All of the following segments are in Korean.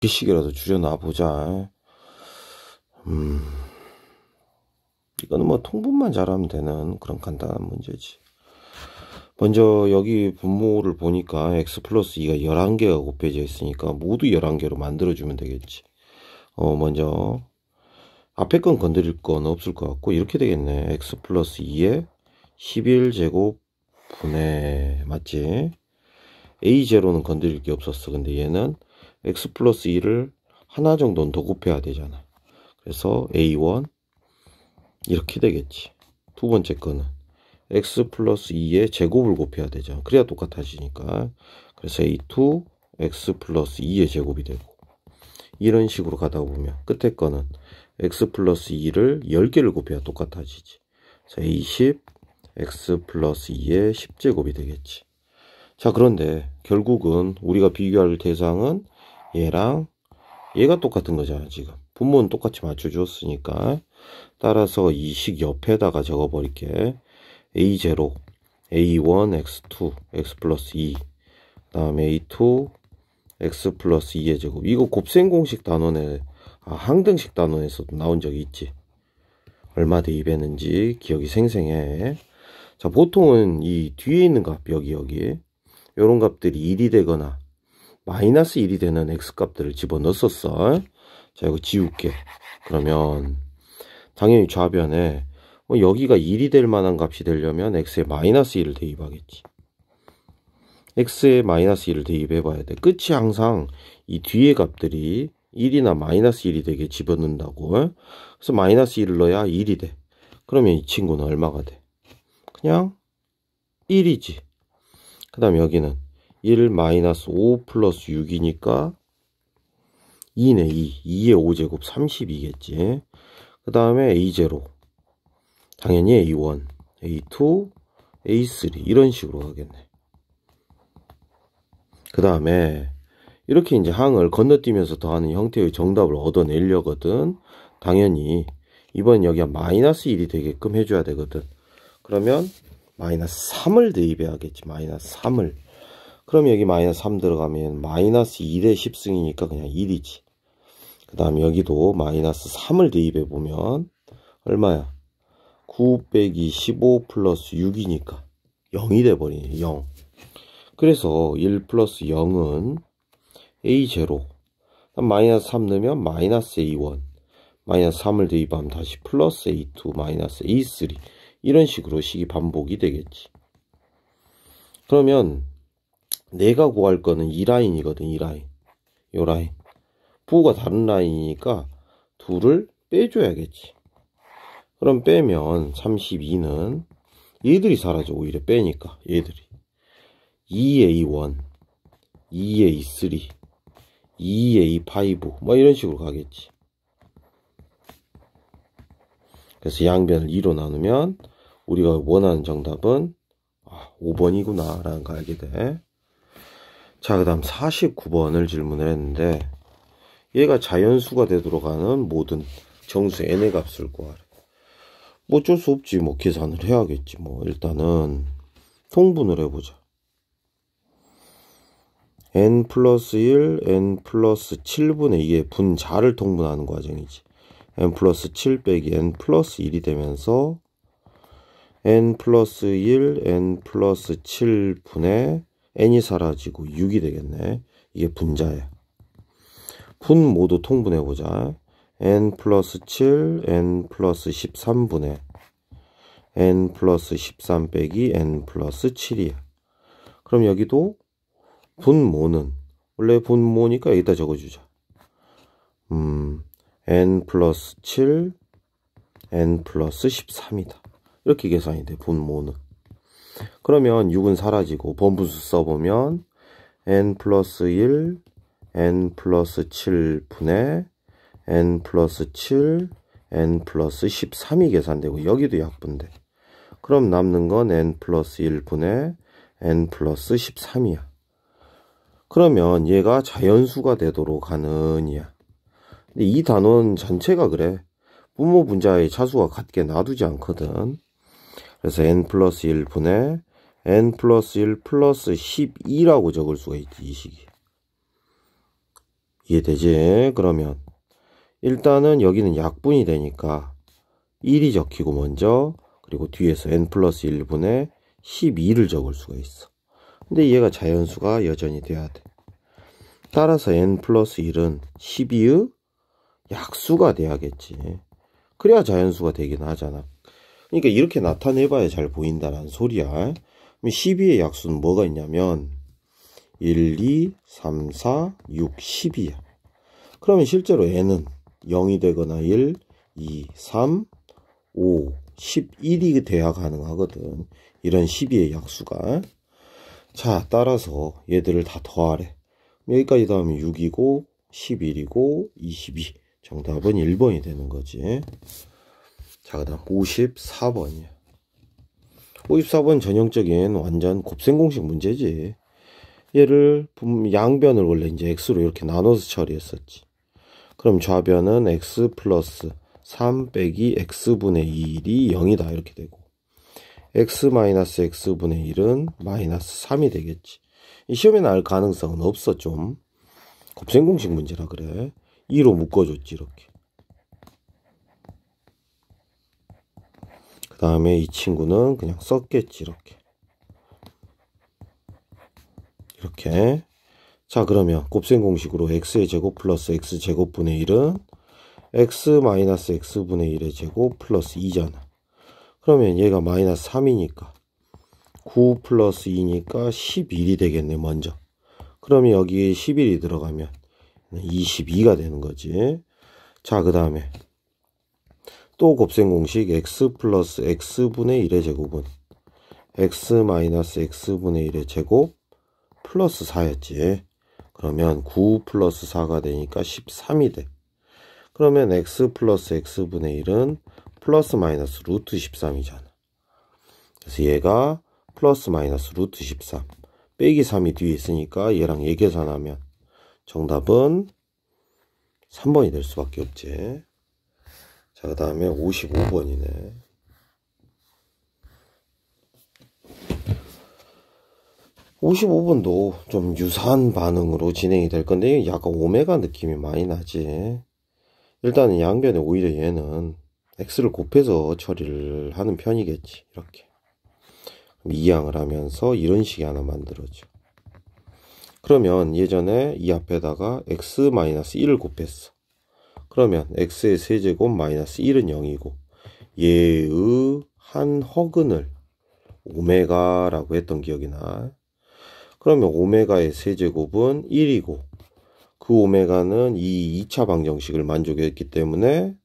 기씩이라도 줄여놔보자. 음, 이거는 뭐 통분만 잘하면 되는 그런 간단한 문제지. 먼저 여기 분모를 보니까 x 플러스 2가 11개가 곱해져 있으니까 모두 11개로 만들어주면 되겠지. 어, 먼저 앞에 건 건드릴 건 없을 것 같고 이렇게 되겠네. x 플러스 2에 11제곱 분의 맞지? a 제로는 건드릴 게 없었어. 근데 얘는 x 플러스 2를 하나 정도는 더 곱해야 되잖아. 그래서 a1 이렇게 되겠지. 두 번째 거는 x 플러스 2의 제곱을 곱해야 되잖아. 그래야 똑같아지니까. 그래서 a2 x 플러스 2의 제곱이 되고 이런 식으로 가다 보면 끝에 거는 x 플러스 2를 10개를 곱해야 똑같아지지. 그래서 a10 x 플러스 2의 10제곱이 되겠지. 자 그런데 결국은 우리가 비교할 대상은 얘랑 얘가 똑같은 거잖아 지금 분모는 똑같이 맞춰주었으니까 따라서 이 식 옆에다가 적어버릴게 a0 a1 x2 x 플러스 2 다음에 a2 x 플러스 2의 제곱 이거 곱셈 공식 단원에 아, 항등식 단원에서도 나온 적이 있지 얼마 대입했는지 기억이 생생해 자 보통은 이 뒤에 있는 값 여기 여기 이런 값들이 1이 되거나 마이너스 1이 되는 x값들을 집어넣었어. 자 이거 지울게. 그러면 당연히 좌변에 뭐 여기가 1이 될 만한 값이 되려면 x에 마이너스 1을 대입하겠지. x에 마이너스 1을 대입해 봐야 돼. 끝이 항상 이 뒤에 값들이 1이나 마이너스 1이 되게 집어넣는다고. 그래서 마이너스 1을 넣어야 1이 돼. 그러면 이 친구는 얼마가 돼? 그냥 1이지. 그 다음 여기는 1 마이너스 5 플러스 6이니까 2네 2 2의 5제곱 32겠지 그 다음에 a0 당연히 a1 a2 a3 이런 식으로 가겠네 그 다음에 이렇게 이제 항을 건너뛰면서 더하는 형태의 정답을 얻어내려거든 당연히 이번 여기가 마이너스 1이 되게끔 해줘야 되거든 그러면 마이너스 3을 대입해야겠지 마이너스 3을 그럼 여기 마이너스 3 들어가면 마이너스 2 대 10승이니까 그냥 1이지. 그 다음 여기도 마이너스 3을 대입해 보면 얼마야? 9 빼기 15 플러스 6이니까 0이 돼버리네. 0. 그래서 1 플러스 0은 A0 마이너스 3 넣으면 마이너스 A1 마이너스 3을 대입하면 다시 플러스 A2 마이너스 A3 이런 식으로 식이 반복이 되겠지. 그러면 내가 구할 거는 이 라인이거든, 이 라인. 요 라인. 부호가 다른 라인이니까 둘을 빼줘야겠지. 그럼 빼면 32는 얘들이 사라져, 오히려 빼니까, 얘들이. 2A1, 2A3, 2A5, 뭐 이런 식으로 가겠지. 그래서 양변을 2로 나누면 우리가 원하는 정답은 5번이구나 아, 라는 걸 알게 돼. 자, 그 다음 49번을 질문을 했는데, 얘가 자연수가 되도록 하는 모든 정수 n의 값을 구하래. 뭐 어쩔 수 없지. 뭐 계산을 해야겠지. 뭐 일단은 통분을 해보자. n 플러스 1, n 플러스 7분의 이게 분자를 통분하는 과정이지. n 플러스 7 빼기 n 플러스 1이 되면서 n 플러스 1, n 플러스 7분의 n이 사라지고 6이 되겠네. 이게 분자야. 분 모두 통분해보자. n 플러스 7, n 플러스 13분의 n 플러스 13 빼기 n 플러스 7이야. 그럼 여기도 분모는 원래 분모니까 여기다 적어주자. 음, n 플러스 7, n 플러스 13이다. 이렇게 계산이 돼, 분모는. 그러면 6은 사라지고 번분수 써보면 n 플러스 1, n 플러스 7분의 n 플러스 7, n 플러스 13이 계산되고 여기도 약분돼. 그럼 남는 건 n 플러스 1분의 n 플러스 13이야. 그러면 얘가 자연수가 되도록 하는 이야. 근데 이 단원 전체가 그래. 부모 분자의 차수가 같게 놔두지 않거든. 그래서 n 플러스 1분의 n 플러스 1 플러스 12라고 적을 수가 있지 이 식이 이해되지? 그러면 일단은 여기는 약분이 되니까 1이 적히고 먼저 그리고 뒤에서 n 플러스 1분의 12를 적을 수가 있어 근데 얘가 자연수가 여전히 돼야 돼 따라서 n 플러스 1은 12의 약수가 돼야겠지 그래야 자연수가 되긴 하잖아 그러니까 이렇게 나타내봐야 잘 보인다라는 소리야. 12의 약수는 뭐가 있냐면 1, 2, 3, 4, 6, 10이야. 그러면 실제로 n은 0이 되거나 1, 2, 3, 5, 11이 돼야 가능하거든. 이런 12의 약수가. 자, 따라서 얘들을 다 더하래. 여기까지 더하면 6이고, 11이고, 22. 정답은 1번이 되는 거지. 자, 그 다음 5 4번이에요 54번 전형적인 완전 곱셈공식 문제지. 얘를 양변을 원래 이제 x로 이렇게 나눠서 처리했었지. 그럼 좌변은 x 플러스 3 빼기 x분의 1이 0이다 이렇게 되고 x 마이너스 x분의 1은 마이너스 3이 되겠지. 이 시험에 나올 가능성은 없어 좀. 곱셈공식 문제라 그래. 2로 묶어줬지 이렇게. 그 다음에 이 친구는 그냥 썼겠지 이렇게 이렇게 자 그러면 곱셈 공식으로 x의 제곱 플러스 x 제곱분의 1은 x 마이너스 x분의 1의 제곱 플러스 2잖아 그러면 얘가 마이너스 3이니까 9 플러스 2니까 11이 되겠네 먼저 그러면 여기에 11이 들어가면 22가 되는 거지 자 그 다음에 또 곱셈 공식 x 플러스 x분의 1의 제곱은 x 마이너스 x분의 1의 제곱 플러스 4였지. 그러면 9 플러스 4가 되니까 13이 돼. 그러면 x 플러스 x분의 1은 플러스 마이너스 루트 13이잖아. 그래서 얘가 플러스 마이너스 루트 13 빼기 3이 뒤에 있으니까 얘랑 얘 계산하면 정답은 3번이 될 수밖에 없지. 자, 그 다음에 55번이네. 5 5 번도좀 유사한 반응으로 진행이 될 건데 약간 오메가 느낌이 많이 나지. 일단 양변에 오히려 얘는 x를 곱해서 처리를 하는 편이겠지. 이렇게. 미항을 하면서 이런 식이 하나 만들어져. 그러면 예전에 이 앞에다가 x-1을 곱했어. 그러면 x의 세제곱 마이너스 1은 0이고 얘의 한 허근을 오메가라고 했던 기억이 나. 그러면 오메가의 세제곱은 1이고 그 오메가는 이 2차 방정식을 만족했기 때문에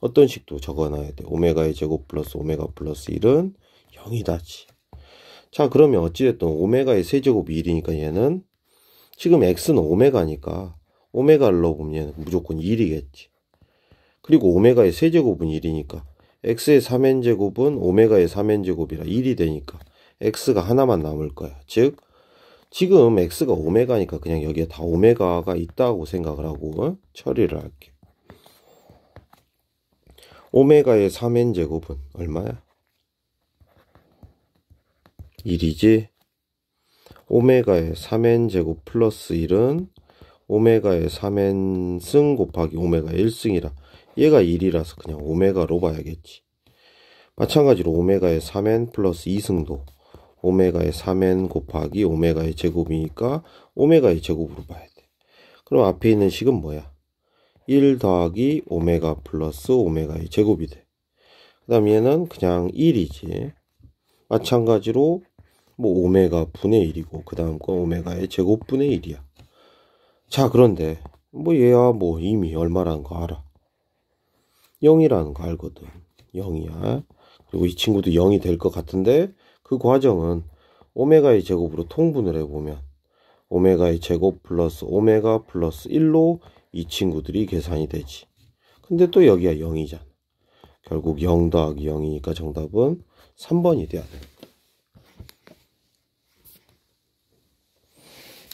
어떤 식도 적어놔야 돼. 오메가의 제곱 플러스 오메가 플러스 1은 0이다지. 자 그러면 어찌됐든 오메가의 세제곱 1이니까 얘는 지금 x는 오메가니까 오메가를 넣으면 무조건 1이겠지. 그리고 오메가의 세제곱은 1이니까 x의 3n제곱은 오메가의 3n제곱이라 1이 되니까 x가 하나만 남을 거야. 즉 지금 x가 오메가니까 그냥 여기에 다 오메가가 있다고 생각을 하고 처리를 할게. 오메가의 3n제곱은 얼마야? 1이지? 오메가의 3n제곱 플러스 1은 오메가의 3n승 곱하기 오메가 1승이라 얘가 1이라서 그냥 오메가로 봐야겠지. 마찬가지로 오메가의 3n 플러스 2승도 오메가의 3n 곱하기 오메가의 제곱이니까 오메가의 제곱으로 봐야 돼. 그럼 앞에 있는 식은 뭐야? 1 더하기 오메가 플러스 오메가의 제곱이 돼. 그 다음 얘는 그냥 1이지. 마찬가지로 뭐 오메가 분의 1이고 그 다음 건 오메가의 제곱분의 1이야. 자, 그런데, 뭐 얘야 뭐 이미 얼마라는 거 알아. 0이라는 거 알거든. 0이야. 그리고 이 친구도 0이 될 것 같은데, 그 과정은 오메가의 제곱으로 통분을 해보면, 오메가의 제곱 플러스 오메가 플러스 1로 이 친구들이 계산이 되지. 근데 또 여기가 0이잖아. 결국 0 더하기 0이니까 정답은 3번이 돼야 돼.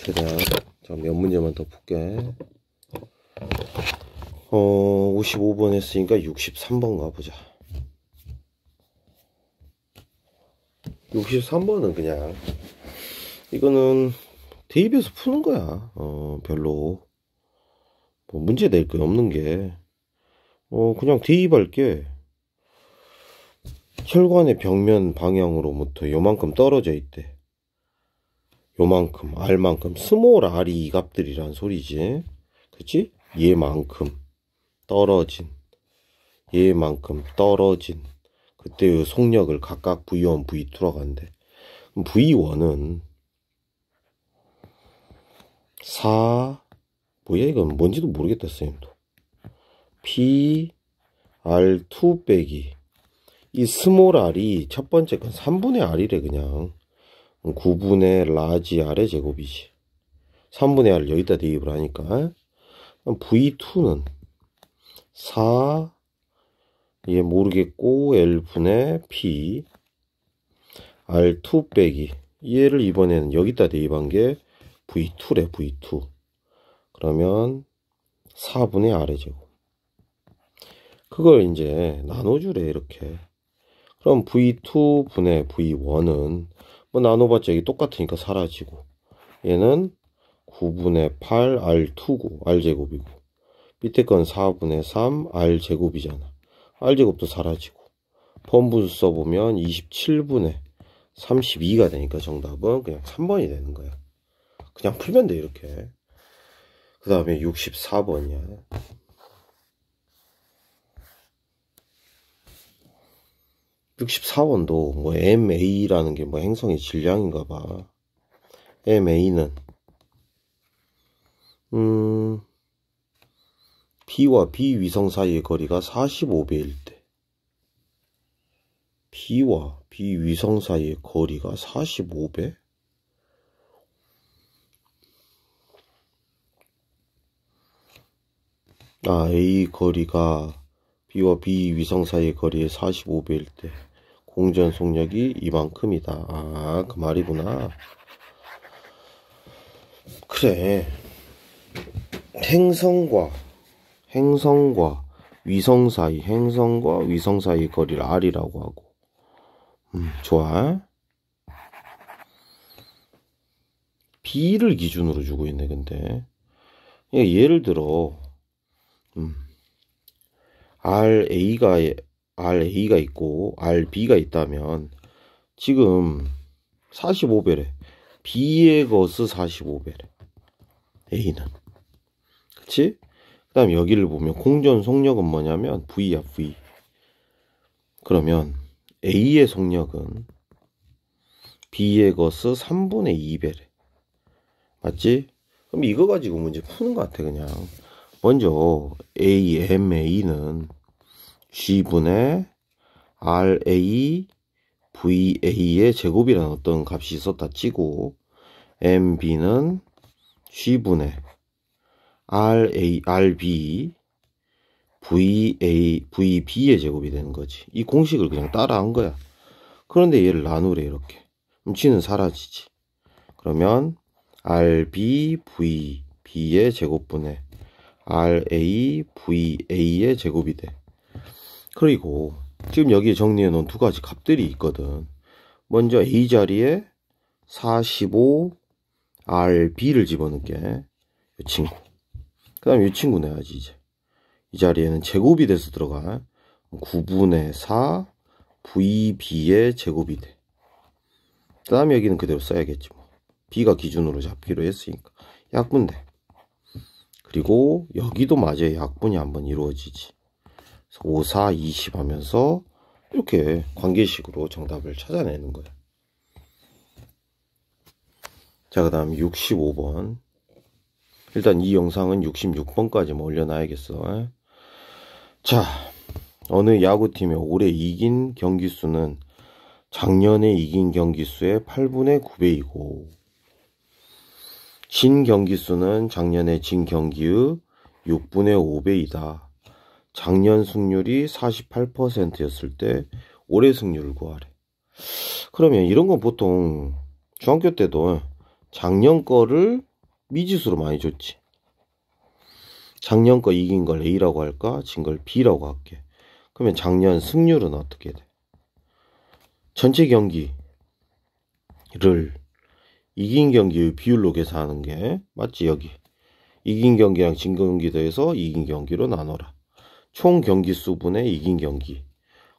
그 다음. 자, 몇 문제만 더 볼게. 어, 55번 했으니까 63번 가보자. 63번은 그냥, 이거는 대입에서 푸는 거야. 어, 별로. 뭐 문제 낼거 없는 게. 어, 그냥 대입할게. 혈관의 벽면 방향으로부터 요만큼 떨어져 있대. 요만큼 알만큼 스몰 알이이갑들이란 소리지 그치? 얘만큼 떨어진 얘만큼 떨어진 그때의 속력을 각각 V1, v 2어 간대 V1은 4 뭐야 이건 뭔지도 모르겠다 선생님도 P R2 빼기 이 스몰 R이 첫 번째 건 3분의 R이래 그냥 9분의 라지 아래 제곱이지. 3분의 r 여기다 대입을 하니까. V2는 4, 얘 모르겠고, L분의 P, R2 빼기. 얘를 이번에는 여기다 대입한 게 V2래, V2. 그러면 4분의 R의 제곱. 그걸 이제 나눠주래, 이렇게. 그럼 V2분의 V1은 뭐 나눠봤자 이게 똑같으니까 사라지고 얘는 9분의 8 R2고 R제곱이고 밑에 건 4분의 3 R제곱이잖아 R제곱도 사라지고 번분수 써보면 27분의 32가 되니까 정답은 그냥 3번이 되는 거야 그냥 풀면 돼 이렇게 그 다음에 64번이야 64번도 뭐 MA라는 게 뭐 행성의 질량인가 봐. MA는 음 B와 B 위성 사이의 거리가 45배일 때 B와 B 위성 사이의 거리가 45배? 아, A 거리가 B와 B 위성 사이의 거리의 45배일 때 공전 속력이 이만큼이다. 아, 그 말이구나. 그래. 행성과 행성과 위성 사이, 행성과 위성 사이 거리를 R이라고 하고. 음, 좋아. B를 기준으로 주고 있네, 근데. 그러니까 예를 들어, 음, RA가 RA가 있고 RB가 있다면 지금 45배래. B의 거스 45배래. A는. 그치? 그 다음 여기를 보면 공전 속력은 뭐냐면 V야 V. 그러면 A의 속력은 B의 거스 3분의 2배래. 맞지? 그럼 이거 가지고 문제 푸는 것 같아 그냥. 먼저 A, M, A는 C분의 RA VA의 제곱이라는 어떤 값이 있었다 치고 MB는 C분의 RA, RB VA, VB의 제곱이 되는 거지. 이 공식을 그냥 따라한 거야. 그런데 얘를 나누래 이렇게. 그럼 G는 사라지지. 그러면 RB, VB의 제곱분의 RA, VA의 제곱이 돼. 그리고 지금 여기에 정리해 놓은 두 가지 값들이 있거든. 먼저 A 자리에 45 RB를 집어넣게. 이 친구. 그 다음에 이 친구 내야지, 이제. 이 자리에는 제곱이 돼서 들어가. 9분의 4 VB의 제곱이 돼. 그 다음에 여기는 그대로 써야겠지, 뭐. B가 기준으로 잡기로 했으니까. 약분돼. 그리고 여기도 맞아요. 약분이 한번 이루어지지. 5, 4, 20 하면서 이렇게 관계식으로 정답을 찾아내는 거예요. 자, 그 다음 65번. 일단 이 영상은 66번까지만 뭐 올려놔야겠어. 자, 어느 야구팀의 올해 이긴 경기수는 작년에 이긴 경기수의 8분의 9배이고, 진 경기수는 작년에 진 경기의 6분의 5배이다. 작년 승률이 48%였을 때 올해 승률을 구하래. 그러면 이런 건 보통 중학교 때도 작년 거를 미지수로 많이 줬지. 작년 거 이긴 걸 A라고 할까? 진 걸 B라고 할게. 그러면 작년 승률은 어떻게 돼? 전체 경기를 이긴 경기의 비율로 계산하는 게 맞지 여기. 이긴 경기랑 진 경기 더해서 이긴 경기로 나눠라. 총 경기 수분의 이긴 경기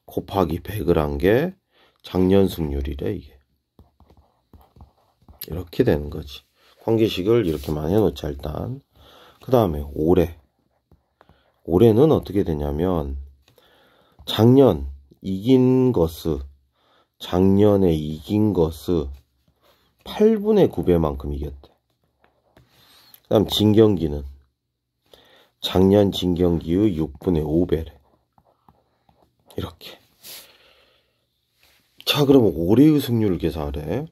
곱하기 100을 한 게 작년 승률이래 이게 이렇게 되는 거지 관계식을 이렇게만 해놓자 일단 그 다음에 올해 올해는 어떻게 되냐면 작년 이긴 것을 작년에 이긴 것을 8분의 9배만큼 이겼대 그 다음 진 경기는 작년 진경기의 6분의 5배래. 이렇게. 자, 그럼 올해의 승률을 계산하래.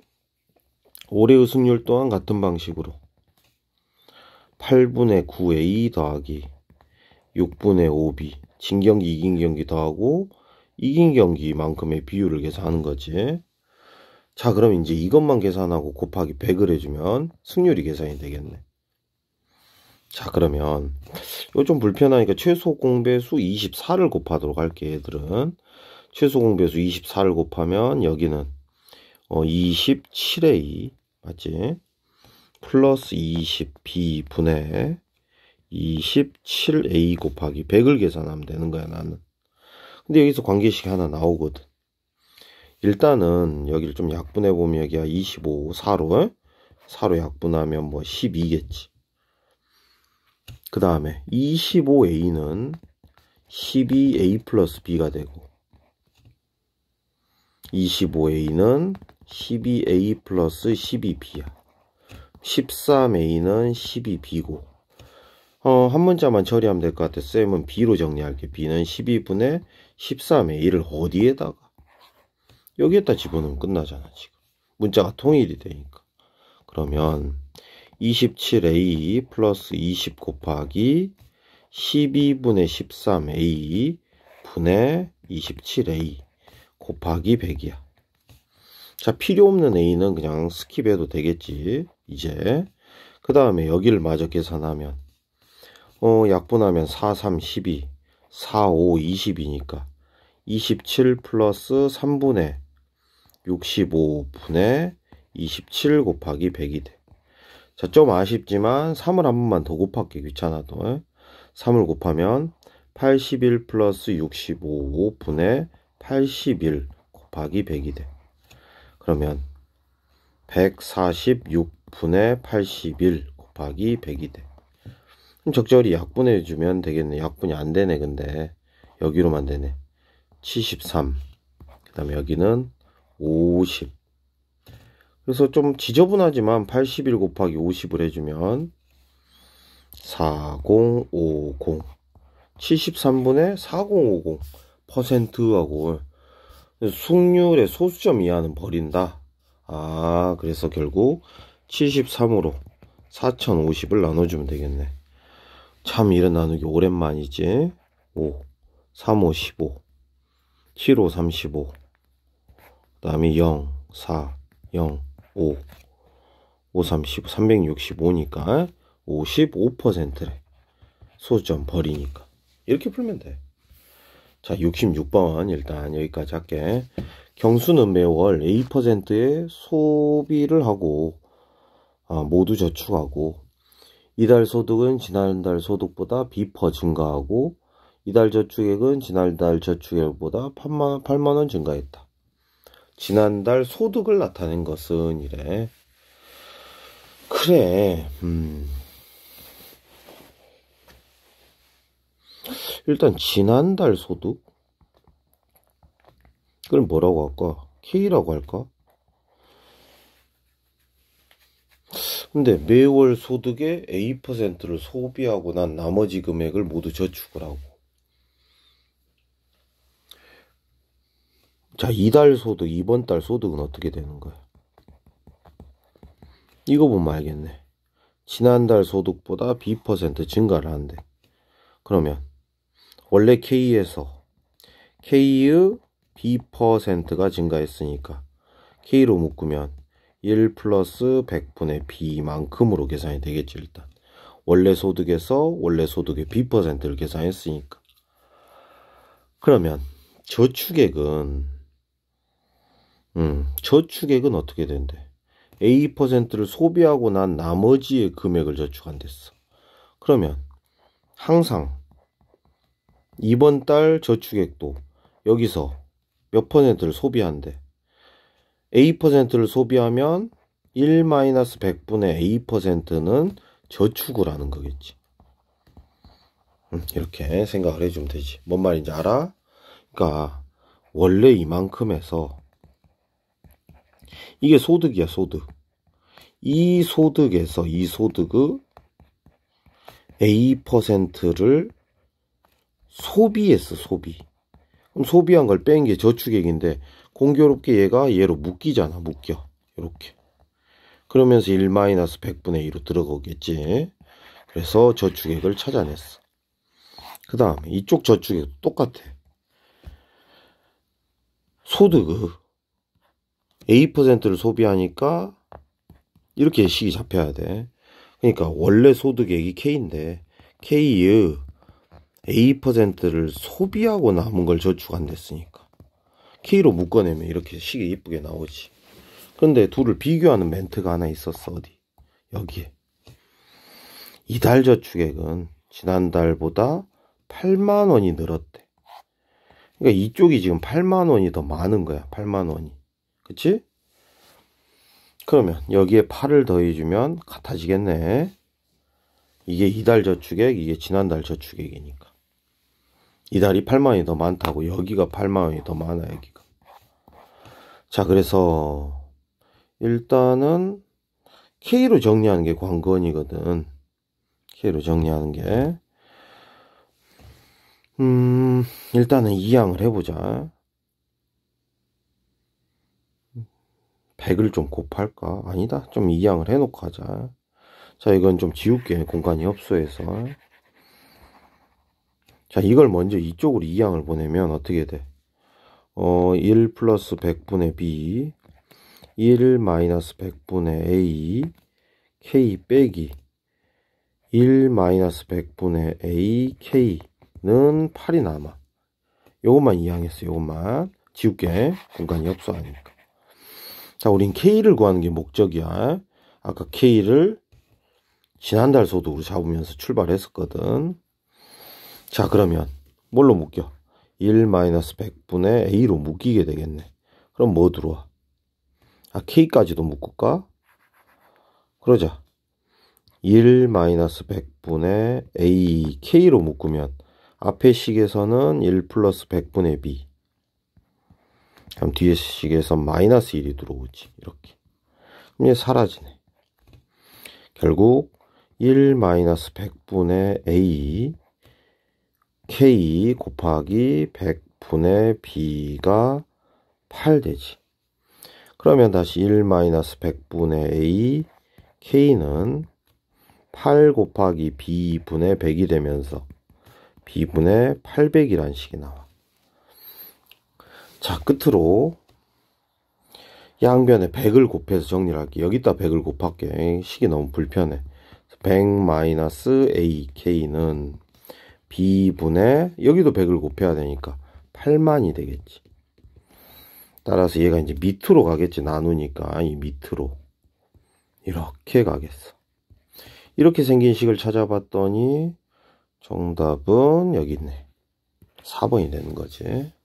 올해의 승률 또한 같은 방식으로 8분의 9의 2 더하기 6분의 5B 진경기 이긴 경기 더하고 이긴 경기만큼의 비율을 계산하는 거지. 자, 그럼 이제 이것만 계산하고 곱하기 100을 해주면 승률이 계산이 되겠네. 자 그러면 이거 좀 불편하니까 최소 공배수 24를 곱하도록 할게 얘들은 최소 공배수 24를 곱하면 여기는 어, 2 7 a 맞지? 플러스 20b 분의 27a 곱하기 100을 계산하면 되는 거야 나는 근데 여기서 관계식 하나 나오거든 일단은 여기를 좀 약분해 보면 여기가 25 4로 4로 약분하면 뭐 12겠지 그 다음에 25a는 12a 플러스 b가 되고 25a는 12a 플러스 12b야 13a는 12b고 어, 한 문자만 처리하면 될 것 같아 쌤은 b로 정리할게 b는 12분의 13a를 어디에다가 여기에다 집어넣으면 끝나잖아 지금 문자가 통일이 되니까 그러면 27a 플러스 20 곱하기 12분의 13a 분의 27a 곱하기 100이야. 자, 필요 없는 a는 그냥 스킵해도 되겠지. 이제. 그 다음에 여기를 마저 계산하면, 어, 약분하면 4, 3, 12, 4, 5, 20이니까 27 플러스 3분의 65분의 27 곱하기 100이 돼. 자, 좀 아쉽지만 3을 한 번만 더 곱할게 귀찮아도 3을 예? 곱하면 81 플러스 65 5분의 81 곱하기 100이 돼. 그러면 146분의 81 곱하기 100이 돼. 그럼 적절히 약분해 주면 되겠네. 약분이 안 되네 근데 여기로만 되네. 73. 그 다음에 여기는 50. 그래서 좀 지저분하지만 81 곱하기 50을 해주면 4050 73분의 4050 퍼센트하고 숙률의 소수점 이하는 버린다 아 그래서 결국 73으로 4050을 나눠주면 되겠네 참 이런 나누기 오랜만이지 5 3 5 15 7 5 35 그 다음에 0 4 0 5 5, 3, 0 365니까 55%래. 소수점 버리니까. 이렇게 풀면 돼. 자, 66번 일단 여기까지 할게. 경수는 매월 A%의 소비를 하고 아, 모두 저축하고 이달 소득은 지난달 소득보다 비퍼 증가하고 이달 저축액은 지난달 저축액보다 8만, 8만원 증가했다. 지난달 소득을 나타낸 것은 이래. 그래, 음. 일단 지난달 소득? 그럼 뭐라고 할까? K라고 할까? 근데 매월 소득의 A%를 소비하고 난 나머지 금액을 모두 저축을 하고 자, 이달 소득, 이번 달 소득은 어떻게 되는 거야? 이거 보면 알겠네. 지난달 소득보다 B% 증가를 하는데. 그러면, 원래 K에서 K의 B%가 증가했으니까, K로 묶으면 1 플러스 100분의 B만큼으로 계산이 되겠지, 일단. 원래 소득에서 원래 소득의 B%를 계산했으니까. 그러면, 저축액은 음, 저축액은 어떻게 된대? A%를 소비하고 난 나머지의 금액을 저축한댔어. 그러면 항상 이번 달 저축액도 여기서 몇 퍼센트를 소비한대. A%를 소비하면 1-100분의 A%는 저축을 하는 거겠지. 음, 이렇게 생각을 해주면 되지. 뭔 말인지 알아? 그러니까 원래 이만큼에서 이게 소득이야, 소득. 이 소득에서 이 소득의 A%를 소비했어, 소비. 그럼 소비한 걸 뺀 게 저축액인데 공교롭게 얘가 얘로 묶이잖아, 묶여. 이렇게. 그러면서 1 100분의 2로 들어가겠지. 그래서 저축액을 찾아냈어. 그 다음에 이쪽 저축액 똑같아. 소득의 A%를 소비하니까 이렇게 식이 잡혀야 돼. 그러니까 원래 소득액이 K인데 K의 A%를 소비하고 남은 걸 저축 안 됐으니까 K로 묶어내면 이렇게 식이 이쁘게 나오지. 근데 둘을 비교하는 멘트가 하나 있었어 어디 여기에 이달 저축액은 지난달보다 8만 원이 늘었대. 그러니까 이쪽이 지금 8만 원이 더 많은 거야. 8만 원이. 그치? 그러면 여기에 8을 더해주면 같아지겠네. 이게 이달 저축액, 이게 지난달 저축액이니까. 이달이 8만원이 더 많다고 여기가 8만원이 더 많아 여기가. 자 그래서 일단은 K로 정리하는 게 관건이거든. K로 정리하는 게. 음, 일단은 이항을 해보자. 1 0 0을좀 곱할까? 아니다. 좀 이양을 해놓고 하자. 자, 이건 좀 지울게. 공간이 없어해서 자, 이걸 먼저 이쪽으로 이양을 보내면 어떻게 돼? 어, 1 플러스 100분의 B, 1 마이너스 100분의 A, K 빼기, 1 마이너스 100분의 A, K는 8이 남아. 요것만 이양했어, 요것만. 지울게. 공간이 없어 하니까. 자, 우린 K를 구하는 게 목적이야. 아까 K를 지난달 소득으로 잡으면서 출발했었거든. 자, 그러면 뭘로 묶여? 1-100분의 A로 묶이게 되겠네. 그럼 뭐 들어와? 아, K까지도 묶을까? 그러자. 1-100분의 A, K로 묶으면 앞의 식에서는 1 플러스 100분의 B. 그럼 뒤에 식에서 마이너스 1이 들어오지 이렇게 그럼 얘 사라지네 결국 1 마이너스 100분의 a k 곱하기 100분의 b가 8 되지 그러면 다시 1 마이너스 100분의 a k는 8 곱하기 b분의 100이 되면서 b분의 800이란 식이 나와 자 끝으로 양변에 100을 곱해서 정리를 할게 요 여기다 100을 곱할게 식이 너무 불편해 100 마이너스 AK는 B분의 여기도 100을 곱해야 되니까 8만이 되겠지 따라서 얘가 이제 밑으로 가겠지 나누니까 이 밑으로 이렇게 가겠어 이렇게 생긴 식을 찾아봤더니 정답은 여기 있네 4번이 되는 거지